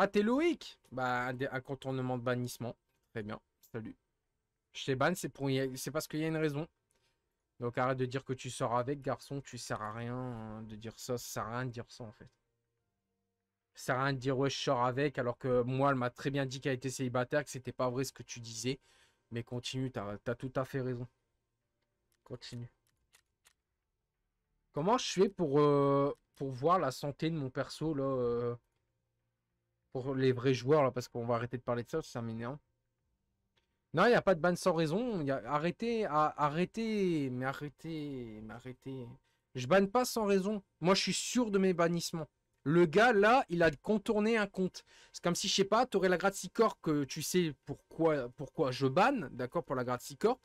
Ah, t'es Loïc Bah, un, contournement de bannissement. Très bien, salut. Je t'ai ban, c'est pour... c'est parce qu'il y a une raison. Donc arrête de dire que tu sors avec, garçon, tu sers à rien hein, de dire ça, ça sert à rien de dire ça en fait. Ça sert à rien de dire ouais je sors avec, alors que moi elle m'a très bien dit qu'elle était célibataire, que c'était pas vrai ce que tu disais. Mais continue, t'as as tout à fait raison. Continue. Comment je fais pour, euh, pour voir la santé de mon perso là euh? les vrais joueurs, là, parce qu'on va arrêter de parler de ça, c'est ménéant hein. Non, il n'y a pas de ban sans raison. a... Arrêtez, à... arrêtez, mais arrêtez, arrêtez. Je banne pas sans raison. Moi, je suis sûr de mes bannissements. Le gars, là, il a contourné un compte. C'est comme si, je sais pas, tu aurais la corps que tu sais pourquoi, pourquoi je banne, d'accord, pour la gratte-corps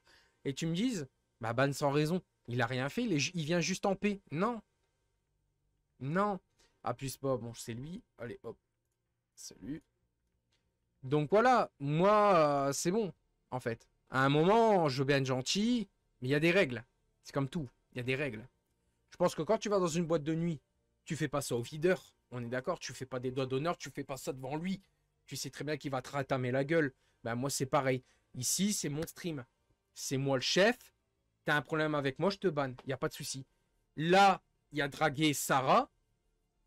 et tu me dises, bah, banne sans raison. Il a rien fait, il, vient juste en paix. Non. Non. Appuie ah, pas, bon, c'est lui. Allez, hop. Salut. Donc voilà, moi, euh, c'est bon, en fait. À un moment, je vais bien être gentil, mais il y a des règles. C'est comme tout, il y a des règles. Je pense que quand tu vas dans une boîte de nuit, tu fais pas ça au videur, on est d'accord, tu fais pas des doigts d'honneur, tu fais pas ça devant lui. Tu sais très bien qu'il va te rattamer la gueule. Ben moi, c'est pareil. Ici, c'est mon stream. C'est moi le chef. T'as un problème avec moi, je te banne. Il n'y a pas de souci. Là, il y a dragué Sarah.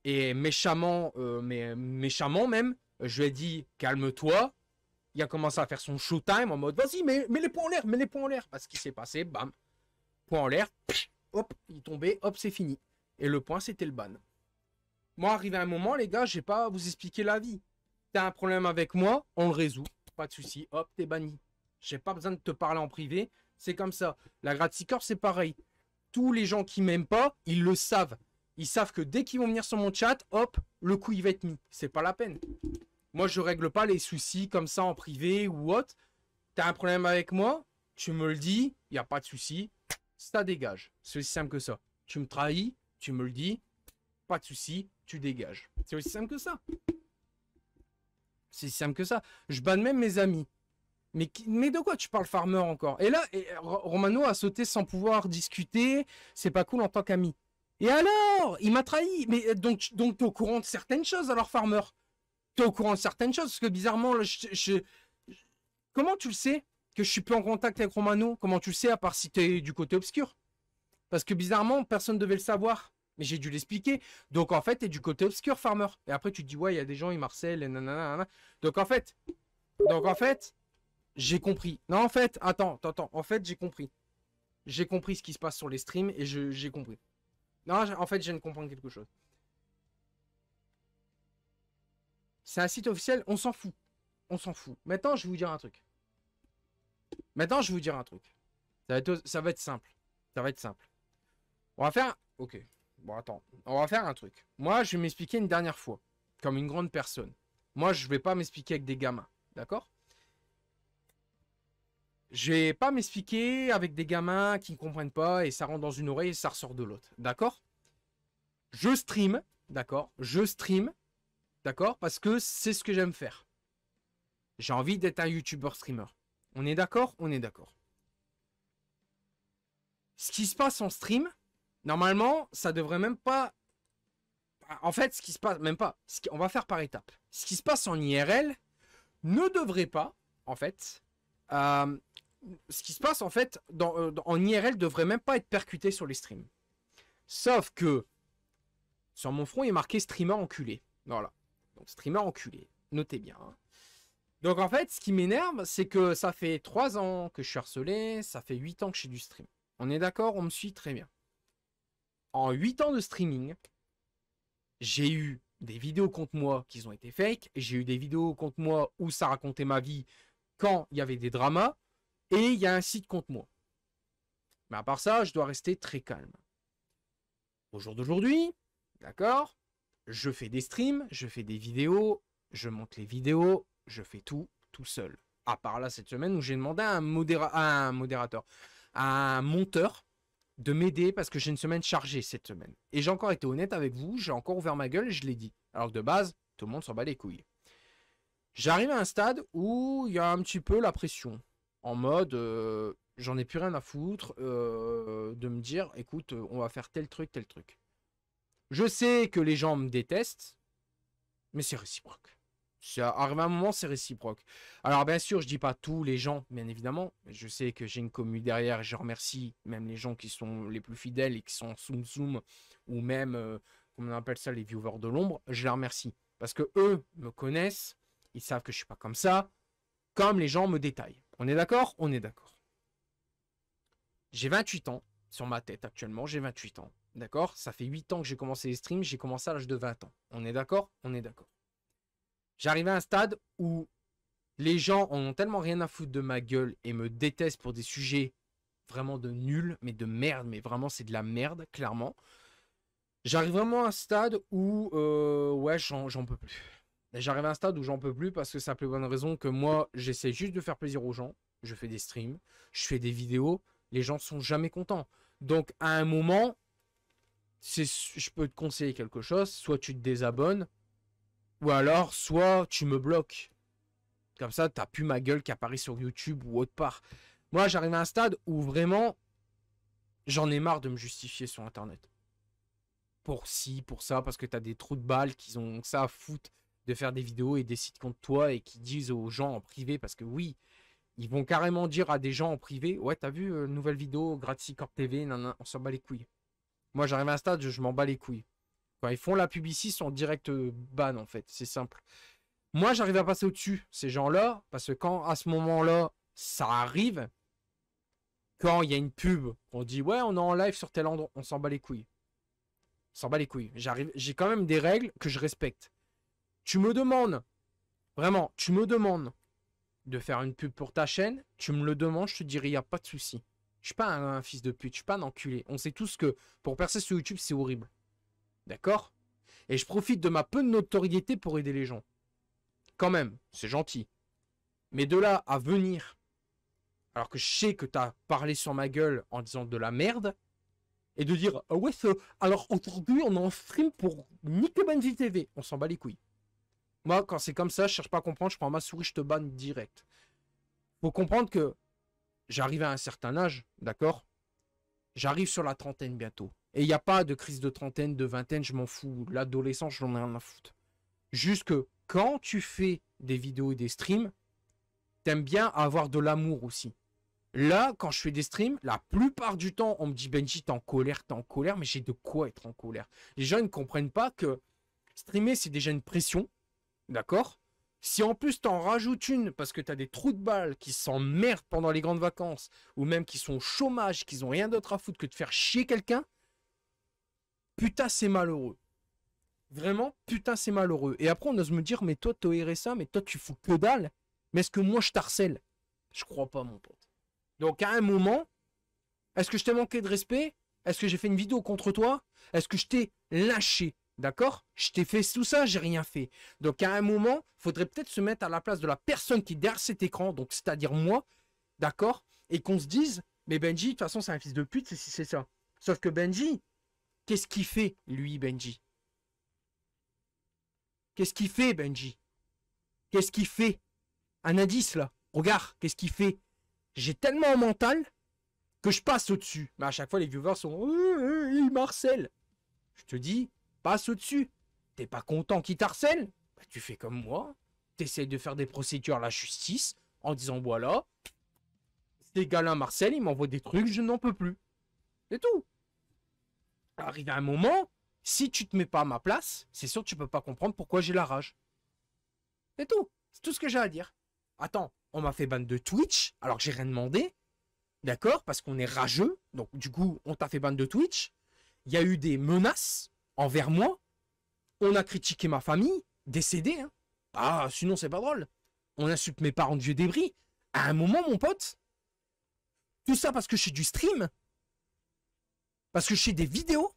Et méchamment, euh, mais méchamment même, euh, je lui ai dit calme-toi. Il a commencé à faire son showtime en mode vas-y, mets, mets, les points en l'air, mets les points en l'air. Parce qu'il s'est passé, bam, point en l'air, hop, il tombait, hop, c'est fini. Et le point, c'était le ban. Moi, arrivé à un moment, les gars, j'ai pas à vous expliquer la vie. T'as un problème avec moi, on le résout, pas de souci, hop, t'es banni. J'ai pas besoin de te parler en privé, c'est comme ça. La corps c'est pareil. Tous les gens qui m'aiment pas, ils le savent. Ils savent que dès qu'ils vont venir sur mon chat, hop, le coup il va être mis. C'est pas la peine. Moi, je règle pas les soucis comme ça en privé ou autre. T'as un problème avec moi, tu me le dis, il n'y a pas de souci, ça dégage. C'est aussi simple que ça. Tu me trahis, tu me le dis, pas de souci, tu dégages. C'est aussi simple que ça. C'est aussi simple que ça. Je banne même mes amis. Mais, de quoi tu parles farmer encore Et là, Romano a sauté sans pouvoir discuter. C'est pas cool en tant qu'ami. Et alors Il m'a trahi. Mais euh, donc, donc es au courant de certaines choses, alors, Farmer es au courant de certaines choses, parce que bizarrement, je, Comment tu le sais que je suis plus en contact avec Romano Comment tu le sais, à part si es du côté obscur Parce que bizarrement, personne ne devait le savoir. Mais j'ai dû l'expliquer. Donc en fait, es du côté obscur, Farmer. Et après, tu te dis, ouais, il y a des gens, ils marcellent, et nanana, Donc en fait, donc en fait, j'ai compris. Non, en fait, attends, attends, En fait, j'ai compris. J'ai compris ce qui se passe sur les streams et j'ai compris. Non, en fait, je viens de comprendre quelque chose. C'est un site officiel, on s'en fout. On s'en fout. Maintenant, je vais vous dire un truc. Maintenant, je vais vous dire un truc. Ça va être, simple. Ça va être simple. On va faire... Ok. Bon, attends. On va faire un truc. Moi, je vais m'expliquer une dernière fois. Comme une grande personne. Moi, je ne vais pas m'expliquer avec des gamins. D'accord je vais pas m'expliquer avec des gamins qui ne comprennent pas et ça rentre dans une oreille et ça ressort de l'autre. D'accord Je stream, d'accord Je stream, d'accord Parce que c'est ce que j'aime faire. J'ai envie d'être un YouTuber streamer. On est d'accord On est d'accord. Ce qui se passe en stream, normalement, ça devrait même pas... En fait, ce qui se passe, même pas. On va faire par étapes. Ce qui se passe en IRL ne devrait pas, en fait, euh, ce qui se passe en fait dans, euh, en IRL devrait même pas être percuté sur les streams. Sauf que sur mon front il est marqué streamer enculé. Voilà. Donc streamer enculé. Notez bien. Hein. Donc en fait, ce qui m'énerve, c'est que ça fait 3 ans que je suis harcelé, ça fait 8 ans que je suis du stream. On est d'accord, on me suit très bien. En 8 ans de streaming, j'ai eu des vidéos contre moi qui ont été fake, j'ai eu des vidéos contre moi où ça racontait ma vie quand il y avait des dramas, et il y a un site contre moi. Mais à part ça, je dois rester très calme. Au jour d'aujourd'hui, d'accord, je fais des streams, je fais des vidéos, je monte les vidéos, je fais tout tout seul. À part là cette semaine où j'ai demandé à un, modérateur, à un monteur de m'aider parce que j'ai une semaine chargée cette semaine. Et j'ai encore été honnête avec vous, j'ai encore ouvert ma gueule, je l'ai dit. Alors que de base, tout le monde s'en bat les couilles. J'arrive à un stade où il y a un petit peu la pression en mode euh, j'en ai plus rien à foutre euh, de me dire écoute, euh, on va faire tel truc, tel truc. Je sais que les gens me détestent, mais c'est réciproque. Ça arrive à un moment, c'est réciproque. Alors bien sûr, je dis pas tous les gens, bien évidemment. Je sais que j'ai une commu derrière, et je remercie même les gens qui sont les plus fidèles et qui sont zoom zoom. ou même on appelle ça les viewers de l'ombre. Je les remercie parce que eux me connaissent, ils savent que je suis pas comme ça, comme les gens me détaillent. On est d'accord On est d'accord. J'ai 28 ans sur ma tête actuellement, j'ai 28 ans. D'accord Ça fait 8 ans que j'ai commencé les streams, j'ai commencé à l'âge de 20 ans. On est d'accord On est d'accord. J'arrive à un stade où les gens en ont tellement rien à foutre de ma gueule et me détestent pour des sujets vraiment de nul, mais de merde, mais vraiment c'est de la merde, clairement. J'arrive vraiment à un stade où, euh, ouais, j'en peux plus j'arrive à un stade où j'en peux plus parce que ça a plus bonne raison que moi, j'essaie juste de faire plaisir aux gens. Je fais des streams, je fais des vidéos. Les gens sont jamais contents. Donc, à un moment, je peux te conseiller quelque chose. Soit tu te désabonnes, ou alors, soit tu me bloques. Comme ça, tu t'as plus ma gueule qui apparaît sur YouTube ou autre part. Moi, j'arrive à un stade où vraiment, j'en ai marre de me justifier sur Internet. Pour si, pour ça, parce que tu as des trous de balles qui ont ça à foutre de faire des vidéos et des sites contre toi et qui disent aux gens en privé, parce que oui, ils vont carrément dire à des gens en privé, ouais, t'as vu, euh, nouvelle vidéo, Gratis Corp TV, nanana, on s'en bat les couilles. Moi, j'arrive à un stade, je m'en bats les couilles. Quand ils font la publicité, ils sont direct euh, ban, en fait, c'est simple. Moi, j'arrive à passer au-dessus, ces gens-là, parce que quand, à ce moment-là, ça arrive, quand il y a une pub, on dit, ouais, on est en live sur tel endroit, on s'en bat les couilles. On s'en bat les couilles. J'arrive, j'ai quand même des règles que je respecte. Tu me demandes, vraiment, tu me demandes de faire une pub pour ta chaîne, tu me le demandes, je te dirai, il n'y a pas de souci. Je suis pas un, fils de pute, je suis pas un enculé. On sait tous que pour percer sur YouTube, c'est horrible. D'accord Et je profite de ma peu de notoriété pour aider les gens. Quand même, c'est gentil. Mais de là à venir, alors que je sais que tu as parlé sur ma gueule en disant de la merde, et de dire, ah ouais, alors aujourd'hui, on est en stream pour Nick TV. On s'en bat les couilles. Moi, quand c'est comme ça, je cherche pas à comprendre, je prends ma souris, je te banne direct. Faut comprendre que j'arrive à un certain âge, d'accord J'arrive sur la trentaine bientôt. Et il n'y a pas de crise de trentaine, de vingtaine, je m'en fous. L'adolescence, j'en ai rien à foutre. Juste que quand tu fais des vidéos et des streams, tu aimes bien avoir de l'amour aussi. Là, quand je fais des streams, la plupart du temps, on me dit Benji, t'es en colère, t'es en colère, mais j'ai de quoi être en colère. Les gens ne comprennent pas que streamer, c'est déjà une pression. D'accord Si en plus t'en rajoutes une parce que t'as des trous de balles qui s'emmerdent pendant les grandes vacances, ou même qui sont au chômage, qui n'ont rien d'autre à foutre que de faire chier quelqu'un, putain c'est malheureux. Vraiment, putain c'est malheureux. Et après on ose me dire, mais toi t'as ça, mais toi tu fous que dalle, mais est-ce que moi je t'harcèle Je crois pas mon pote. Donc à un moment, est-ce que je t'ai manqué de respect Est-ce que j'ai fait une vidéo contre toi Est-ce que je t'ai lâché D'accord Je t'ai fait tout ça, j'ai rien fait. Donc à un moment, il faudrait peut-être se mettre à la place de la personne qui est derrière cet écran, donc c'est-à-dire moi, d'accord Et qu'on se dise, mais Benji, de toute façon, c'est un fils de pute, c'est si c'est ça. Sauf que Benji, qu'est-ce qu'il fait, lui, Benji Qu'est-ce qu'il fait, Benji Qu'est-ce qu'il fait Un indice là. Regarde, qu'est-ce qu'il fait J'ai tellement mental que je passe au-dessus. Mais à chaque fois, les viewers sont. Euh, euh, il marcelle. Je te dis, au-dessus. T'es pas content qu'il t'harcèle bah, Tu fais comme moi. T'essayes de faire des procédures à la justice en disant voilà, C'est gars Marcel, il m'envoie des trucs, je n'en peux plus. et tout. Arrive à un moment, si tu te mets pas à ma place, c'est sûr tu peux pas comprendre pourquoi j'ai la rage. et tout. C'est tout ce que j'ai à dire. Attends, on m'a fait ban de Twitch alors que j'ai rien demandé. D'accord Parce qu'on est rageux. Donc, du coup, on t'a fait ban de Twitch. Il y a eu des menaces envers moi. On a critiqué ma famille, décédée. Hein. Ah, sinon c'est pas drôle. On insulte mes parents de vieux débris. À un moment, mon pote, tout ça parce que je suis du stream, parce que je des vidéos.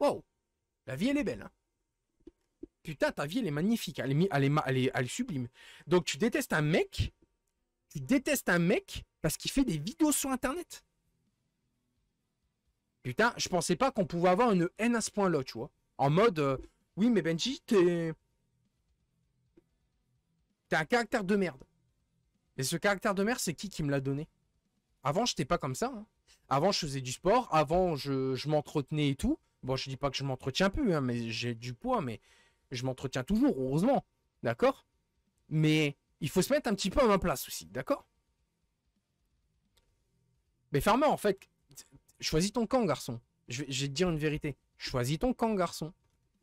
Wow, la vie elle est belle. Hein. Putain, ta vie elle est magnifique, elle, est, elle est sublime. Donc tu détestes un mec, tu détestes un mec parce qu'il fait des vidéos sur Internet. Putain, je pensais pas qu'on pouvait avoir une haine à ce point-là, tu vois. En mode, euh, oui, mais Benji, t'es. T'es un caractère de merde. Et ce caractère de merde, c'est qui qui me l'a donné Avant, j'étais pas comme ça. Hein. Avant, je faisais du sport. Avant, je, m'entretenais et tout. Bon, je dis pas que je m'entretiens plus, hein, mais j'ai du poids, mais je m'entretiens toujours, heureusement. D'accord Mais il faut se mettre un petit peu à ma place aussi, d'accord Mais ferme en fait, Choisis ton camp, garçon. Je vais, te dire une vérité. Choisis ton camp, garçon.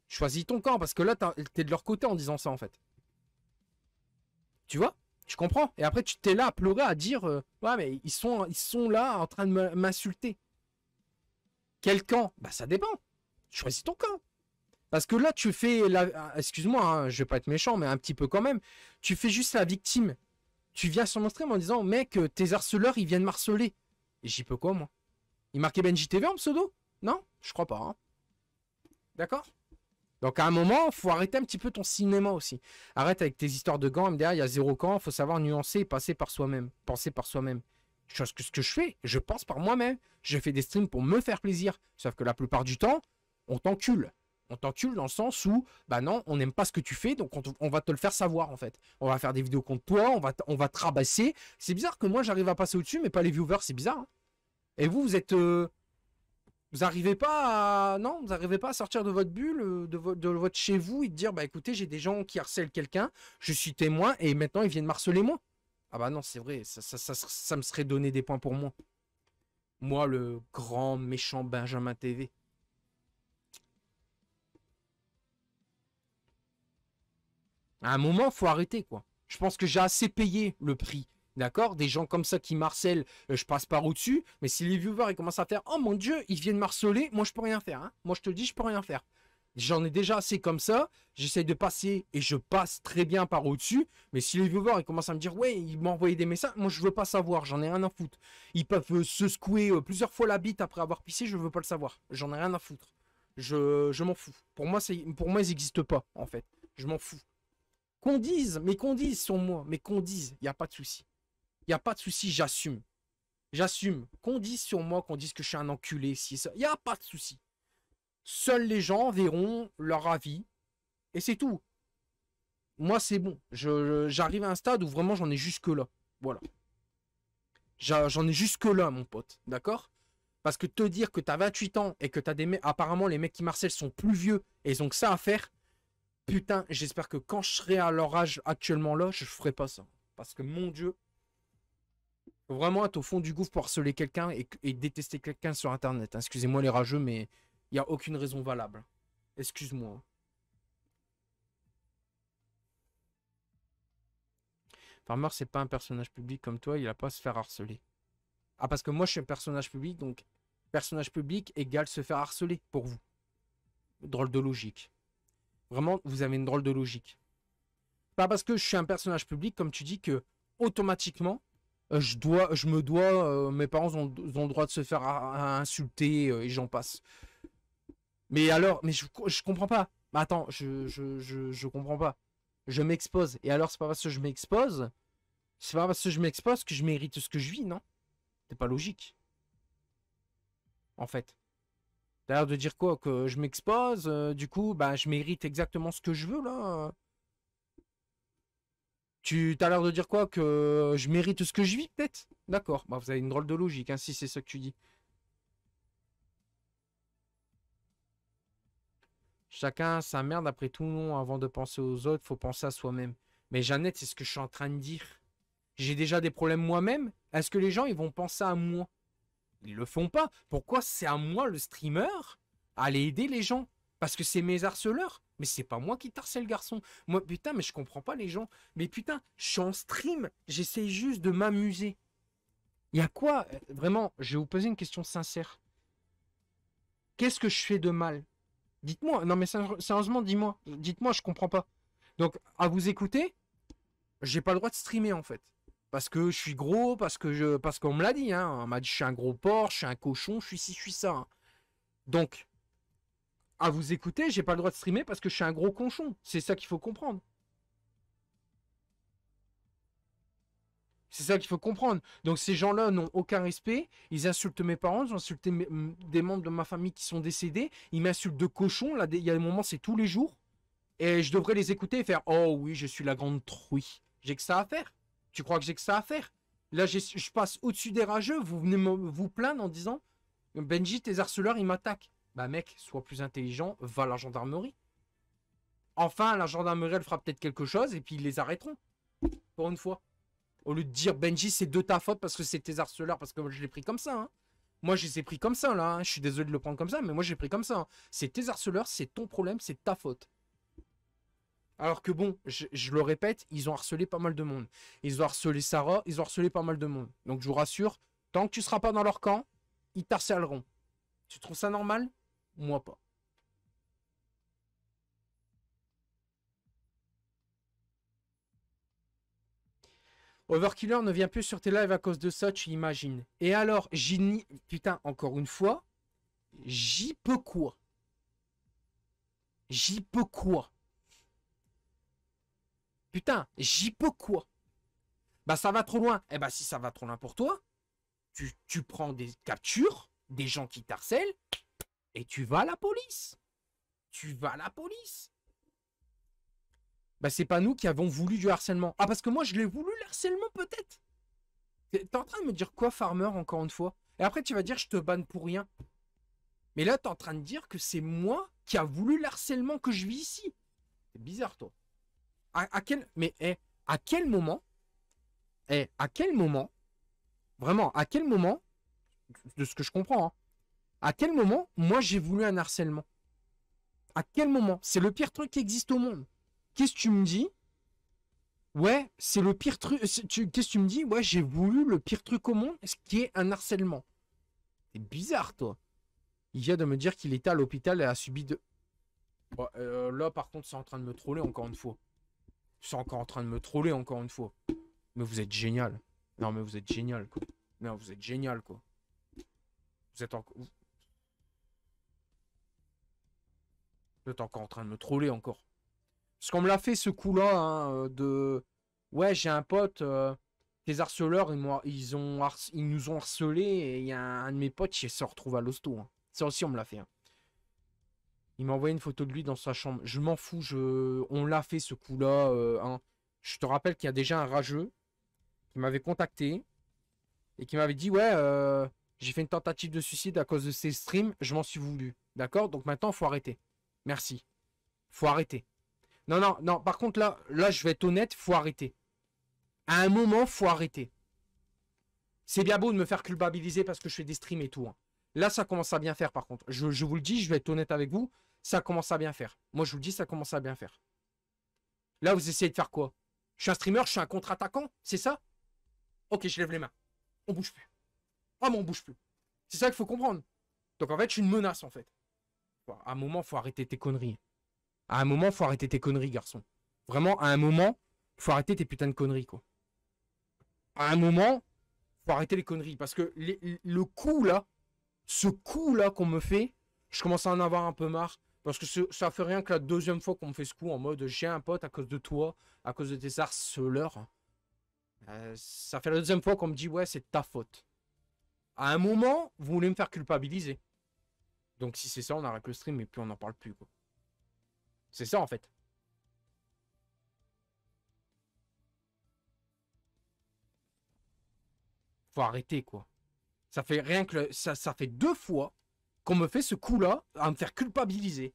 Choisis ton camp, parce que là, t'es de leur côté en disant ça, en fait. Tu vois Je comprends. Et après, tu t'es là à pleurer, à dire euh, Ouais, mais ils sont, ils sont là en train de m'insulter. Quel camp Bah, ça dépend. Choisis ton camp. Parce que là, tu fais la. Euh, excuse-moi, hein, je vais pas être méchant, mais un petit peu quand même. Tu fais juste la victime. Tu viens sur mon en disant Mec, euh, tes harceleurs, ils viennent m'harceler. J'y peux quoi, moi il marquait Benji TV en pseudo Non Je crois pas. Hein. D'accord donc à un moment, faut arrêter un petit peu ton cinéma aussi. Arrête avec tes histoires de gants, derrière il y a zéro camp, faut savoir nuancer et passer par soi-même. Penser par soi-même. Chose que ce que je fais, je pense par moi-même. Je fais des streams pour me faire plaisir. Sauf que la plupart du temps, on t'encule. On t'encule dans le sens où, bah non, on n'aime pas ce que tu fais, donc on, va te le faire savoir en fait. On va faire des vidéos contre toi, on va, on va te rabasser. C'est bizarre que moi j'arrive à passer au-dessus, mais pas les viewers, c'est bizarre. Hein. Et vous, vous êtes. Euh, vous n'arrivez pas à. Non, vous n'arrivez pas à sortir de votre bulle, euh, de, votre chez vous et de dire bah écoutez, j'ai des gens qui harcèlent quelqu'un, je suis témoin et maintenant ils viennent harceler moi. Ah bah non, c'est vrai, ça, ça, ça me serait donné des points pour moi. Moi, le grand méchant Benjamin TV. À un moment, faut arrêter, quoi. Je pense que j'ai assez payé le prix D'accord Des gens comme ça qui marcellent, euh, je passe par au-dessus. Mais si les viewers ils commencent à faire Oh mon dieu, ils viennent marceler, moi je peux rien faire. Hein. moi je te dis, je peux rien faire. J'en ai déjà assez comme ça. J'essaie de passer et je passe très bien par au-dessus. Mais si les viewers ils commencent à me dire Ouais, ils m'ont envoyé des messages, moi je veux pas savoir, j'en ai rien à foutre. Ils peuvent euh, se secouer euh, plusieurs fois la bite après avoir pissé, je veux pas le savoir. J'en ai rien à foutre. Je, je m'en fous. Pour moi, pour moi, ils n'existent pas, en fait. Je m'en fous. Qu'on dise, mais qu'on dise sur moi, mais qu'on dise, il n'y a pas de souci. Il a pas de souci, j'assume. J'assume. Qu'on dise sur moi, qu'on dise que je suis un enculé, si ça. Il n'y a pas de souci. Seuls les gens verront leur avis. Et c'est tout. Moi, c'est bon. J'arrive à un stade où vraiment j'en ai jusque-là. Voilà. J'en ai jusque-là, mon pote. D'accord Parce que te dire que t'as 28 ans et que t'as des mecs. Apparemment, les mecs qui Marcel sont plus vieux et ils ont que ça à faire. Putain, j'espère que quand je serai à leur âge actuellement là, je ferai pas ça. Parce que mon Dieu, vraiment être au fond du gouffre pour harceler quelqu'un et, détester quelqu'un sur Internet. Hein. Excusez-moi les rageux, mais il n'y a aucune raison valable. Excuse-moi. Farmer, c'est pas un personnage public comme toi, il n'a pas à se faire harceler. Ah, parce que moi, je suis un personnage public, donc personnage public égale se faire harceler pour vous. Drôle de logique. Vraiment, vous avez une drôle de logique. Pas parce que je suis un personnage public, comme tu dis, que automatiquement, euh, je dois, je me dois, euh, mes parents ont, le droit de se faire insulter euh, et j'en passe. Mais alors, mais je, je comprends pas. Attends, je, je, je, je comprends pas. Je m'expose. Et alors, c'est pas parce que je m'expose, c'est pas parce que je m'expose que je mérite ce que je vis, non C'est pas logique. En fait. D'ailleurs, de dire quoi Que je m'expose, du coup, bah, je mérite exactement ce que je veux, là. Tu as l'air de dire quoi Que je mérite ce que je vis, peut-être D'accord. Bah, vous avez une drôle de logique, hein, si c'est ce que tu dis. Chacun sa merde après tout, non. Avant de penser aux autres, faut penser à soi-même. Mais Jeannette, c'est ce que je suis en train de dire. J'ai déjà des problèmes moi-même. Est-ce que les gens, ils vont penser à moi Ils le font pas. Pourquoi c'est à moi, le streamer, aller aider les gens parce que c'est mes harceleurs. Mais c'est pas moi qui le garçon. Moi, putain, mais je comprends pas les gens. Mais putain, je suis en stream. J'essaie juste de m'amuser. Il y a quoi euh, Vraiment, je vais vous poser une question sincère. Qu'est-ce que je fais de mal Dites-moi. Non, mais sérieusement, dis-moi. Dites-moi, je comprends pas. Donc, à vous écouter, j'ai pas le droit de streamer, en fait. Parce que je suis gros, parce que je, parce qu'on me l'a dit. Hein. On m'a dit, je suis un gros porc, je suis un cochon, je suis ci, je suis ça. Hein. Donc, à vous écouter, j'ai pas le droit de streamer parce que je suis un gros conchon. C'est ça qu'il faut comprendre. C'est ça qu'il faut comprendre. Donc ces gens-là n'ont aucun respect. Ils insultent mes parents, ils insultent des membres de ma famille qui sont décédés. Ils m'insultent de cochon. Là, il y a des moments, c'est tous les jours. Et je devrais les écouter et faire Oh oui, je suis la grande truie. J'ai que ça à faire. Tu crois que j'ai que ça à faire Là, je passe au-dessus des rageux. Vous venez me, vous plaindre en disant Benji, tes harceleurs, ils m'attaquent. Bah mec, sois plus intelligent, va la gendarmerie. Enfin, la gendarmerie, elle fera peut-être quelque chose et puis ils les arrêteront. Pour une fois. Au lieu de dire Benji, c'est de ta faute parce que c'est tes harceleurs, parce que je l'ai pris comme ça. Hein. Moi, je les ai pris comme ça, là. Hein. Je suis désolé de le prendre comme ça, mais moi, j'ai pris comme ça. Hein. C'est tes harceleurs, c'est ton problème, c'est ta faute. Alors que bon, je, le répète, ils ont harcelé pas mal de monde. Ils ont harcelé Sarah, ils ont harcelé pas mal de monde. Donc, je vous rassure, tant que tu seras pas dans leur camp, ils t'harcèleront. Tu trouves ça normal moi pas. Overkiller ne vient plus sur tes lives à cause de ça, tu imagines. Et alors, j'y... Putain, encore une fois, j'y peux quoi J'y peux quoi Putain, j'y peux quoi Bah ça va trop loin. Eh bah si ça va trop loin pour toi, tu, tu prends des captures, des gens qui t'harcèlent, et tu vas à la police. Tu vas à la police. Bah, c'est pas nous qui avons voulu du harcèlement. Ah, parce que moi, je l'ai voulu, le harcèlement, peut-être. T'es en train de me dire quoi, Farmer, encore une fois Et après, tu vas dire, je te banne pour rien. Mais là, t'es en train de dire que c'est moi qui a voulu harcèlement, que je vis ici. C'est bizarre, toi. À, quel... Mais, eh, à quel moment... Eh, à quel moment... Vraiment, à quel moment... De ce que je comprends, hein, à quel moment, moi, j'ai voulu un harcèlement À quel moment C'est le pire truc qui existe au monde. Qu'est-ce que tu me dis Ouais, c'est le pire truc. Qu'est-ce que tu me dis Ouais, j'ai voulu le pire truc au monde, ce qui est un harcèlement. C'est bizarre, toi. Il vient de me dire qu'il était à l'hôpital et a subi de. Euh, là, par contre, c'est en train de me troller encore une fois. C'est encore en train de me troller encore une fois. Mais vous êtes génial. Non, mais vous êtes génial, quoi. Non, vous êtes génial, quoi. Vous êtes encore. Tu suis encore en train de me troller encore. Parce qu'on me l'a fait ce coup-là, hein, euh, de... Ouais, j'ai un pote, Tes euh, harceleurs, ils, ils, ont ils nous ont harcelés, et il y a un, de mes potes qui se retrouve à l'hosto. Hein. Ça aussi, on me l'a fait. Hein. Il m'a envoyé une photo de lui dans sa chambre. Je m'en fous, on l'a fait ce coup-là. Euh, je te rappelle qu'il y a déjà un rageux qui m'avait contacté et qui m'avait dit Ouais, j'ai fait une tentative de suicide à cause de ces streams, je m'en suis voulu. D'accord Donc maintenant, il faut arrêter. Merci. Faut arrêter. Non, non, non. Par contre, là, là, je vais être honnête, faut arrêter. À un moment, faut arrêter. C'est bien beau de me faire culpabiliser parce que je fais des streams et tout. Hein. Là, ça commence à bien faire, par contre. Je, vous le dis, je vais être honnête avec vous. Ça commence à bien faire. Moi, je vous le dis, ça commence à bien faire. Là, vous essayez de faire quoi Je suis un streamer, je suis un contre-attaquant, c'est ça Ok, je lève les mains. On bouge plus. Ah, mais on bouge plus. C'est ça qu'il faut comprendre. Donc, en fait, je suis une menace, en fait. À un moment, faut arrêter tes conneries. À un moment, faut arrêter tes conneries, garçon. Vraiment, à un moment, faut arrêter tes putains de conneries, quoi. À un moment, faut arrêter les conneries. Parce que le coup, là, ce coup, là, qu'on me fait, je commence à en avoir un peu marre. Parce que ça fait rien que la deuxième fois qu'on me fait ce coup en mode j'ai un pote à cause de toi, à cause de tes harceleurs. Euh, ça fait la deuxième fois qu'on me dit ouais, c'est ta faute. À un moment, vous voulez me faire culpabiliser. Donc si c'est ça, on arrête le stream et puis on n'en parle plus. C'est ça en fait. Faut arrêter quoi. Ça fait rien que ça, ça fait deux fois qu'on me fait ce coup-là à me faire culpabiliser.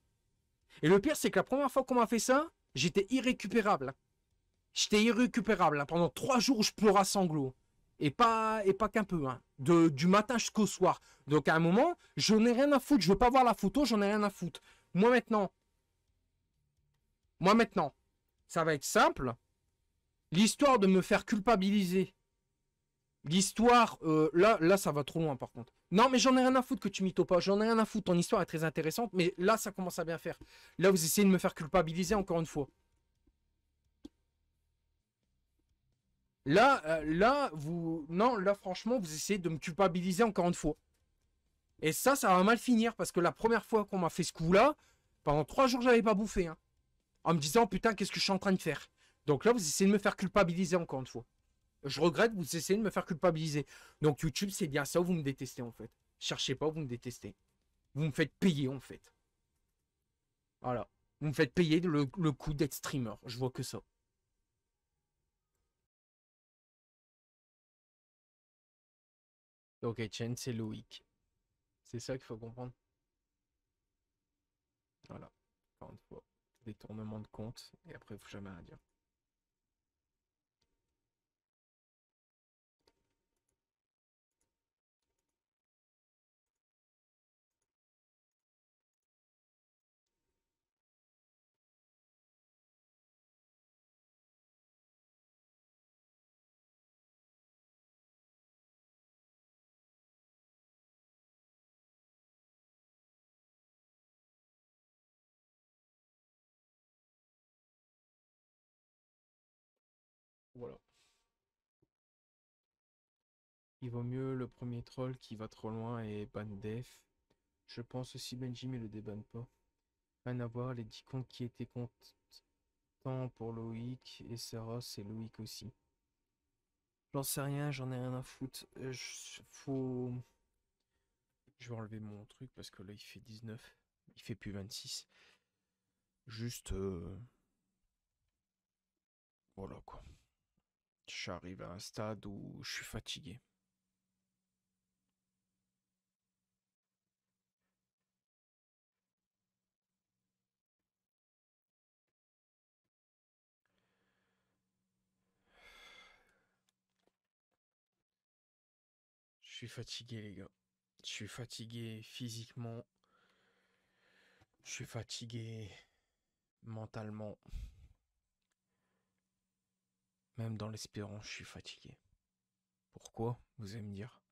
Et le pire, c'est que la première fois qu'on m'a fait ça, j'étais irrécupérable. J'étais irrécupérable. Hein. Pendant trois jours, je pleurais à sanglots et pas et pas qu'un peu, hein. de, du matin jusqu'au soir. Donc à un moment, je n'ai rien à foutre, je veux pas voir la photo, j'en ai rien à foutre. Moi maintenant, moi maintenant, ça va être simple. L'histoire de me faire culpabiliser, l'histoire, euh, là, là, ça va trop loin par contre. Non, mais j'en ai rien à foutre que tu m'y pas, j'en ai rien à foutre. Ton histoire est très intéressante, mais là, ça commence à bien faire. Là, vous essayez de me faire culpabiliser encore une fois. Là, euh, là, vous. Non, là, franchement, vous essayez de me culpabiliser encore une fois. Et ça, ça va mal finir parce que la première fois qu'on m'a fait ce coup-là, pendant trois jours, j'avais pas bouffé. Hein. en me disant, putain, qu'est-ce que je suis en train de faire Donc là, vous essayez de me faire culpabiliser encore une fois. Je regrette, vous essayez de me faire culpabiliser. Donc YouTube, c'est bien ça, où vous me détestez en fait. Cherchez pas, vous me détestez. Vous me faites payer en fait. Voilà. Vous me faites payer le, le coût d'être streamer. Je vois que ça. Donc Etienne, c'est Loïc. C'est ça qu'il faut comprendre. Voilà. Encore une fois, détournement de compte. Et après, il ne faut jamais rien dire. Il vaut mieux le premier troll qui va trop loin et ban def. Je pense aussi Benji mais le débanne pas. Rien à voir, les 10 comptes qui étaient contents pour Loïc et Seros et Loïc aussi. J'en sais rien, j'en ai rien à foutre. Euh, je, Je vais enlever mon truc parce que là il fait 19. Il fait plus 26. Juste... Euh, voilà quoi j'arrive à un stade où je suis fatigué. Je suis fatigué les gars. Je suis fatigué physiquement. Je suis fatigué mentalement. Même dans l'espérance, je suis fatigué. Pourquoi, vous allez me dire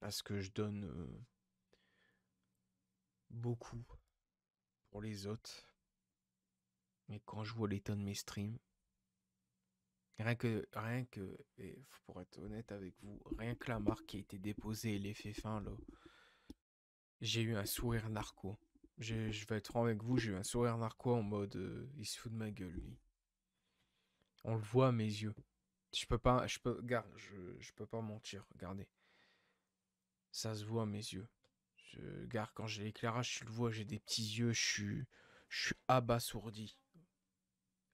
Parce que je donne euh, beaucoup pour les autres. Mais quand je vois l'état de mes streams, rien que, rien que, et pour être honnête avec vous, rien que la marque qui a été déposée et l'effet fin là, j'ai eu un sourire narco. Je vais être franc avec vous, j'ai eu un sourire narquois en mode euh, il se fout de ma gueule, lui. On le voit à mes yeux. Je peux pas, je peux, regarde, je, peux pas mentir, regardez. Ça se voit à mes yeux. Je, quand j'ai l'éclairage, tu le vois, j'ai des petits yeux, je suis, je suis abasourdi.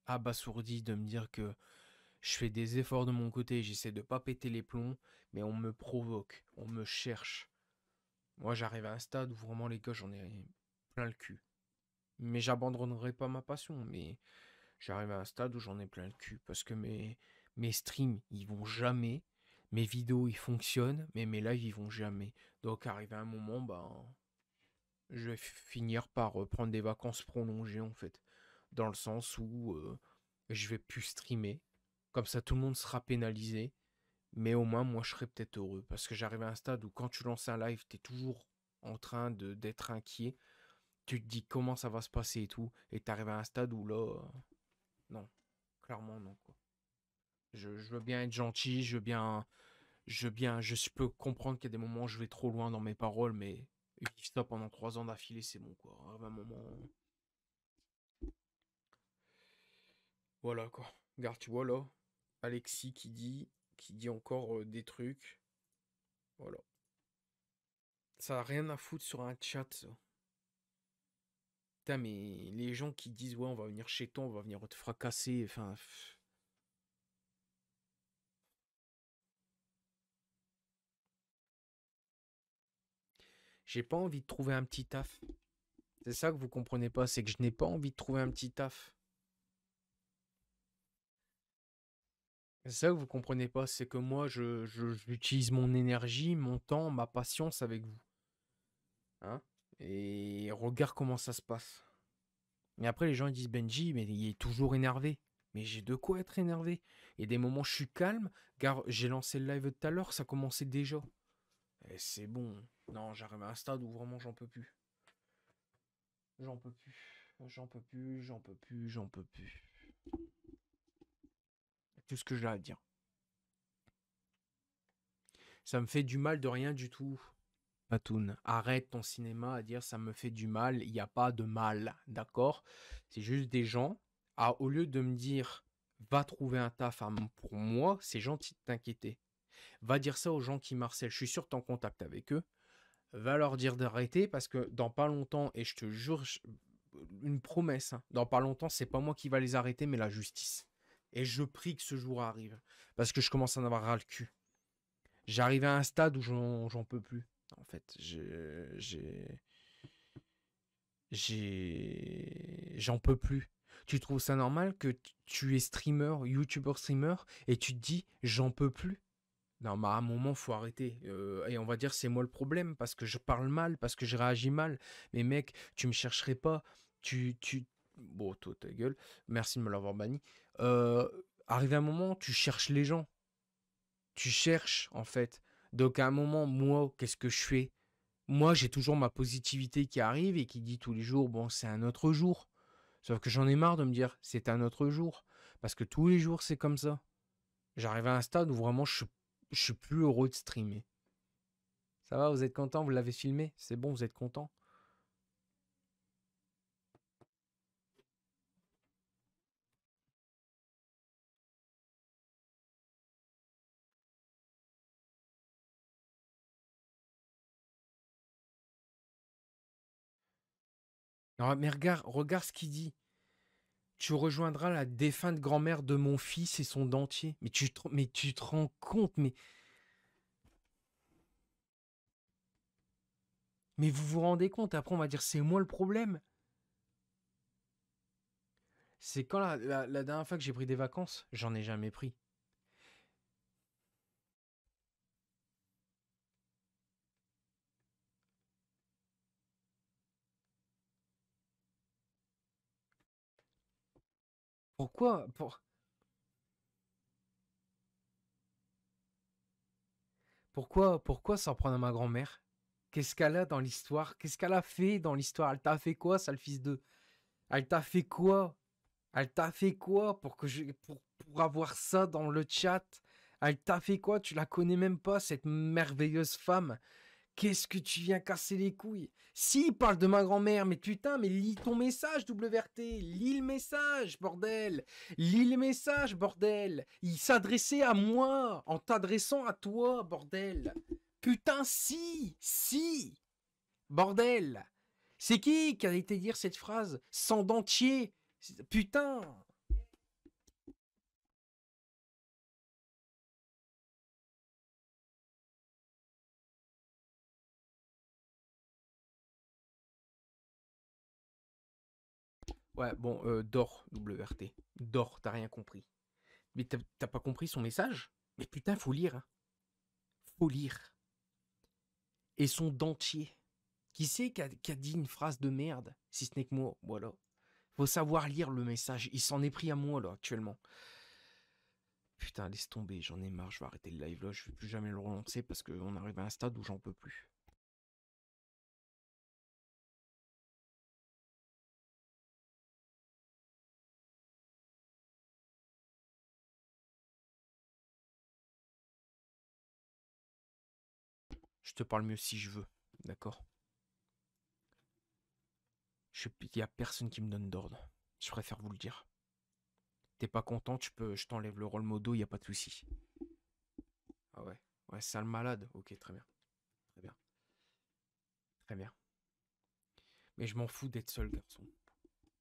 Abasourdi de me dire que je fais des efforts de mon côté, j'essaie de pas péter les plombs, mais on me provoque, on me cherche. Moi, j'arrive à un stade où vraiment les gars, j'en ai le cul. Mais j'abandonnerai pas ma passion. Mais j'arrive à un stade où j'en ai plein le cul parce que mes, mes streams, ils vont jamais. Mes vidéos, ils fonctionnent, mais mes lives, ils vont jamais. Donc, arrivé à un moment, ben, je vais finir par euh, prendre des vacances prolongées, en fait. Dans le sens où euh, je vais plus streamer. Comme ça, tout le monde sera pénalisé. Mais au moins, moi, je serai peut-être heureux. Parce que j'arrive à un stade où quand tu lances un live, tu es toujours en train de, d'être inquiet tu te dis comment ça va se passer et tout, et t'arrives à un stade où là, euh, non, clairement non Je, veux bien être gentil, je veux bien, je veux bien, je peux comprendre qu'il y a des moments où je vais trop loin dans mes paroles, mais vivre ça pendant trois ans d'affilée, c'est bon quoi. À un moment, voilà quoi. Regarde, tu vois là, Alexis qui dit, qui dit encore euh, des trucs, voilà. Ça a rien à foutre sur un chat mais les gens qui disent, ouais, on va venir chez toi, on va venir te fracasser, enfin. J'ai pas envie de trouver un petit taf. C'est ça que vous comprenez pas, c'est que je n'ai pas envie de trouver un petit taf. C'est ça que vous comprenez pas, c'est que moi, je, j'utilise mon énergie, mon temps, ma patience avec vous. Hein et regarde comment ça se passe. mais après, les gens disent Benji, mais il est toujours énervé. Mais j'ai de quoi être énervé. et des moments, je suis calme. Car j'ai lancé le live tout à l'heure, ça commençait déjà. Et c'est bon. Non, j'arrive à un stade où vraiment j'en peux plus. J'en peux plus. J'en peux plus, j'en peux plus, j'en peux plus. Tout ce que j'ai à dire. Ça me fait du mal de rien du tout. Patoun, arrête ton cinéma à dire ça me fait du mal, il n'y a pas de mal, d'accord C'est juste des gens, à, ah, au lieu de me dire va trouver un taf pour moi, c'est gentil de t'inquiéter. Va dire ça aux gens qui marcellent, je suis sûr que tu en contact avec eux. Va leur dire d'arrêter parce que dans pas longtemps, et je te jure, une promesse, hein, dans pas longtemps, c'est pas moi qui va les arrêter, mais la justice. Et je prie que ce jour arrive parce que je commence à en avoir ras le cul. J'arrive à un stade où j'en peux plus en fait. J'ai. J'ai. J'en peux plus. Tu trouves ça normal que tu es streamer, youtubeur streamer, et tu te dis j'en peux plus non, mais à un moment, faut arrêter. Euh, et on va dire, c'est moi le problème, parce que je parle mal, parce que je réagis mal. Mais mec, tu me chercherais pas. Tu. tu... Bon, toi, ta gueule. Merci de me l'avoir banni. Euh, arrivé un moment, tu cherches les gens. Tu cherches, en fait. Donc à un moment, moi, qu'est-ce que je fais Moi, j'ai toujours ma positivité qui arrive et qui dit tous les jours, bon, c'est un autre jour. Sauf que j'en ai marre de me dire, c'est un autre jour. Parce que tous les jours, c'est comme ça. J'arrive à un stade où vraiment, je, ne suis plus heureux de streamer. Ça va, vous êtes content, vous l'avez filmé, c'est bon, vous êtes content. mais regarde, regarde ce qu'il dit. Tu rejoindras la défunte grand-mère de mon fils et son dentier. Mais tu te, mais tu te rends compte, mais. Mais vous vous rendez compte, après on va dire c'est moi le problème. C'est quand la dernière fois que j'ai pris des vacances, j'en ai jamais pris. Pourquoi Pourquoi pourquoi s'en prendre à ma grand-mère Qu'est-ce qu'elle a dans l'histoire Qu'est-ce qu'elle a fait dans l'histoire Elle t'a fait quoi, sale fils de Elle t'a fait quoi Elle t'a fait quoi pour que je pour, pour avoir ça dans le chat Elle t'a fait quoi Tu la connais même pas cette merveilleuse femme Qu'est-ce que tu viens casser les couilles Si, parle de ma grand-mère, mais putain, mais lis ton message, WRT Lis le message, bordel Lis le message, bordel Il s'adressait à moi, en t'adressant à toi, bordel Putain, si Si Bordel C'est qui qui a été dire cette phrase sans dentier Putain Ouais, bon, euh, Dor, WRT. Dor, t'as rien compris. Mais t'as pas compris son message Mais putain, faut lire. Hein. Faut lire. Et son dentier. Qui c'est qui a, dit une phrase de merde Si ce n'est que moi, voilà. Faut savoir lire le message. Il s'en est pris à moi, là, actuellement. Putain, laisse tomber, j'en ai marre, je vais arrêter le live là, je vais plus jamais le relancer parce qu'on arrive à un stade où j'en peux plus. Je te parle mieux si je veux, d'accord Il n'y a personne qui me donne d'ordre. Je préfère vous le dire. T'es pas content, tu peux, je t'enlève le rôle modo, il a pas de souci. Ah ouais, ouais, sale malade. Ok, très bien. Très bien. Très bien. Mais je m'en fous d'être seul, garçon.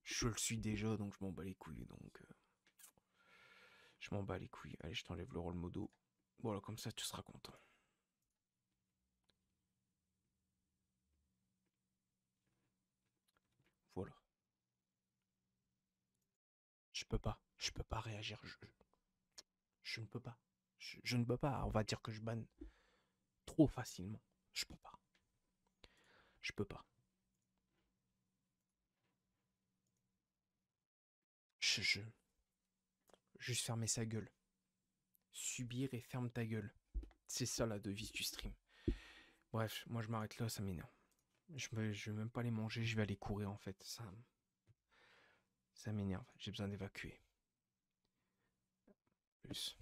Je le suis déjà, donc je m'en bats les couilles. Donc, euh, je m'en bats les couilles. Allez, je t'enlève le rôle modo. Voilà, comme ça, tu seras content. peux pas. Je peux pas réagir. Je, je ne peux pas. Je, ne peux pas. On va dire que je banne trop facilement. Je peux pas. Je peux pas. Je, je. Juste fermer sa gueule. Subir et ferme ta gueule. C'est ça la devise du stream. Bref, moi je m'arrête là, ça m'énerve. Je ne vais même pas les manger, je vais aller courir en fait. Ça, ça m'énerve, j'ai besoin d'évacuer. Plus.